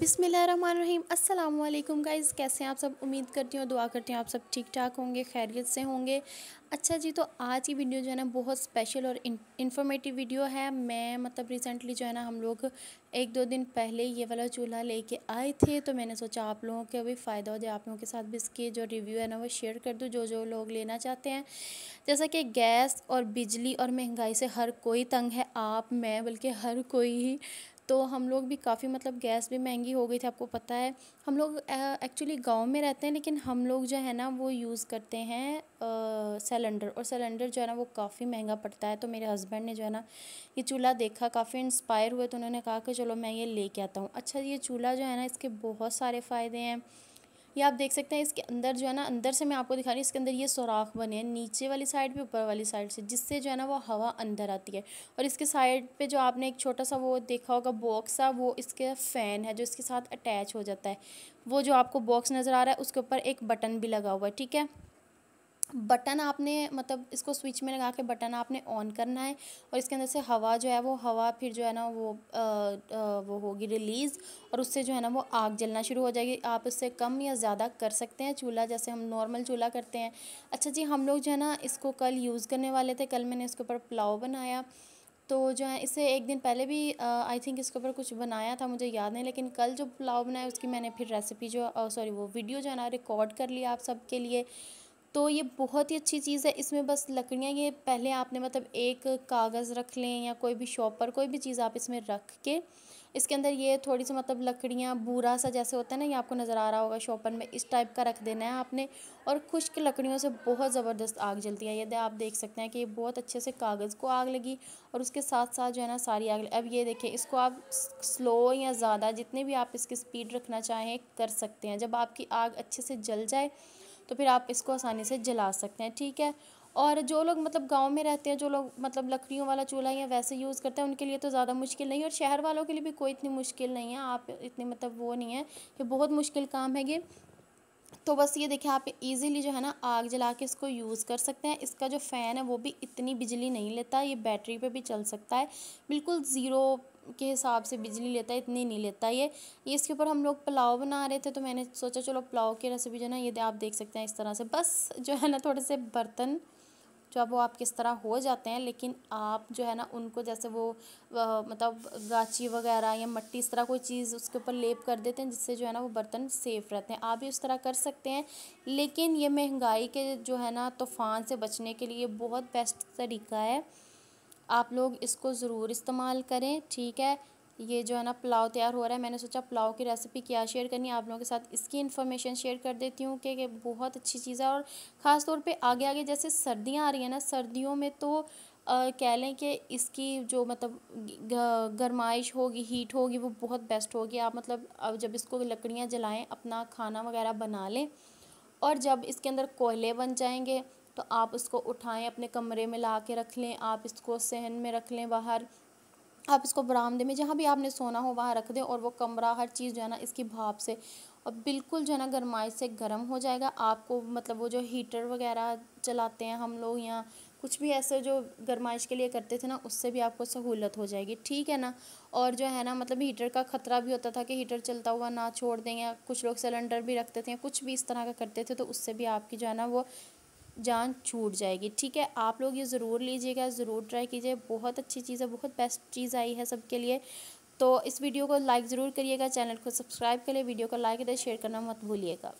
बिसमीम अल्लाम गाइज़ कैसे हैं आप सब उम्मीद करती हूँ दुआ करती हूँ आप सब ठीक ठाक होंगे खैरियत से होंगे अच्छा जी तो आज की वीडियो जो है ना बहुत स्पेशल और इन्फॉर्मेटिव वीडियो है मैं मतलब रिसेंटली जो है ना हम लोग एक दो दिन पहले ये वाला चूल्हा लेके आए थे तो मैंने सोचा आप लोगों के भी फ़ायदा हो जाए आप लोगों के साथ भी इसके जो रिव्यू है ना वो शेयर कर दूँ जो जो लोग लेना चाहते हैं जैसा कि गैस और बिजली और महंगाई से हर कोई तंग है आप मैं बल्कि हर कोई ही तो हम लोग भी काफ़ी मतलब गैस भी महंगी हो गई थी आपको पता है हम लोग एक्चुअली गांव में रहते हैं लेकिन हम लोग जो है ना वो यूज़ करते हैं सिलेंडर और सिलेंडर जो है ना वो काफ़ी महंगा पड़ता है तो मेरे हस्बैंड ने जो है ना ये चूल्हा देखा काफ़ी इंस्पायर हुए तो उन्होंने कहा कि चलो मैं ये लेके आता हूँ अच्छा ये चूल्हा जो है ना इसके बहुत सारे फ़ायदे हैं ये आप देख सकते हैं इसके अंदर जो है ना अंदर से मैं आपको दिखा रही हूँ इसके अंदर ये सुराख बने हैं नीचे वाली साइड पे ऊपर वाली साइड से जिससे जो है ना वो हवा अंदर आती है और इसके साइड पे जो आपने एक छोटा सा वो देखा होगा बॉक्स है वो इसके फ़ैन है जो इसके साथ अटैच हो जाता है वो जो आपको बॉक्स नज़र आ रहा है उसके ऊपर एक बटन भी लगा हुआ है ठीक है बटन आपने मतलब इसको स्विच में लगा के बटन आपने ऑन करना है और इसके अंदर से हवा जो है वो हवा फिर जो है ना वो आ, आ, वो होगी रिलीज़ और उससे जो है ना वो आग जलना शुरू हो जाएगी आप इससे कम या ज़्यादा कर सकते हैं चूल्हा जैसे हम नॉर्मल चूल्हा करते हैं अच्छा जी हम लोग जो है ना इसको कल यूज़ करने वाले थे कल मैंने इसके ऊपर पुलाव बनाया तो जो है इसे एक दिन पहले भी आई थिंक इसके ऊपर कुछ बनाया था मुझे याद नहीं लेकिन कल जो पुलाव बनाया उसकी मैंने फिर रेसिपी जो सॉरी वो वीडियो जो है ना रिकॉर्ड कर लिया आप सबके लिए तो ये बहुत ही अच्छी चीज़ है इसमें बस लकड़ियाँ ये पहले आपने मतलब एक कागज़ रख लें या कोई भी शॉप पर कोई भी चीज़ आप इसमें रख के इसके अंदर ये थोड़ी सी मतलब लकड़ियाँ बूरा सा जैसे होता है ना ये आपको नज़र आ रहा होगा शॉपर में इस टाइप का रख देना है आपने और खुश्क लकड़ियों से बहुत ज़बरदस्त आग जलती है यदि आप देख सकते हैं कि ये बहुत अच्छे से कागज़ को आग लगी और उसके साथ साथ जो है ना सारी आग अब ये देखिए इसको आप स्लो या ज़्यादा जितने भी आप इसकी स्पीड रखना चाहें कर सकते हैं जब आपकी आग अच्छे से जल जाए तो फिर आप इसको आसानी से जला सकते हैं ठीक है और जो लोग मतलब गांव में रहते हैं जो लोग मतलब लकड़ियों वाला चूल्हा या वैसे यूज़ करते हैं उनके लिए तो ज़्यादा मुश्किल नहीं है और शहर वालों के लिए भी कोई इतनी मुश्किल नहीं है आप इतनी मतलब वो नहीं है कि बहुत मुश्किल काम है ये तो बस ये देखिए आप इजीली जो है ना आग जला के इसको यूज़ कर सकते हैं इसका जो फ़ैन है वो भी इतनी बिजली नहीं लेता ये बैटरी पे भी चल सकता है बिल्कुल ज़ीरो के हिसाब से बिजली लेता है इतनी नहीं लेता ये ये इसके ऊपर हम लोग पुलाव बना रहे थे तो मैंने सोचा चलो पुलाव की रेसिपी जो है ना ये आप देख सकते हैं इस तरह से बस जो है ना थोड़े से बर्तन जो आप वो आप किस तरह हो जाते हैं लेकिन आप जो है ना उनको जैसे वो आ, मतलब गाची वगैरह या मट्टी इस तरह कोई चीज़ उसके ऊपर लेप कर देते हैं जिससे जो है ना वो बर्तन सेफ़ रहते हैं आप भी उस तरह कर सकते हैं लेकिन ये महंगाई के जो है ना तूफ़ान से बचने के लिए बहुत बेस्ट तरीका है आप लोग इसको ज़रूर इस्तेमाल करें ठीक है ये जो है ना पुलाव तैयार हो रहा है मैंने सोचा पुलाव की रेसिपी क्या शेयर करनी है आप लोगों के साथ इसकी इन्फॉर्मेशन शेयर कर देती हूँ कि बहुत अच्छी चीज़ है और ख़ास तौर पे आगे आगे जैसे सर्दियाँ आ रही हैं ना सर्दियों में तो कह लें कि इसकी जो मतलब गरमाइश होगी हीट होगी वो बहुत बेस्ट होगी आप मतलब अब जब इसको लकड़ियाँ जलाएँ अपना खाना वगैरह बना लें और जब इसके अंदर कोयले बन जाएंगे तो आप उसको उठाएं अपने कमरे में ला के रख लें आप इसको सहन में रख लें बाहर आप इसको बरामदे में जहाँ भी आपने सोना हो वहाँ रख दें और वो कमरा हर चीज़ जो है ना इसकी भाप से और बिल्कुल जो है ना गर्माइश से गर्म हो जाएगा आपको मतलब वो जो हीटर वगैरह चलाते हैं हम लोग यहाँ कुछ भी ऐसे जो गर्माइश के लिए करते थे ना उससे भी आपको सहूलत हो जाएगी ठीक है ना और जो है ना मतलब हीटर का ख़तरा भी होता था कि हीटर चलता हुआ ना छोड़ दें या कुछ लोग सिलेंडर भी रखते थे कुछ भी इस तरह का करते थे तो उससे भी आपकी जो है ना वो जान छूट जाएगी ठीक है आप लोग ये ज़रूर लीजिएगा ज़रूर ट्राई कीजिए बहुत अच्छी चीज़ है बहुत बेस्ट चीज़ आई है सबके लिए तो इस वीडियो को लाइक ज़रूर करिएगा चैनल को सब्सक्राइब करिए वीडियो को लाइक करें शेयर करना मत भूलिएगा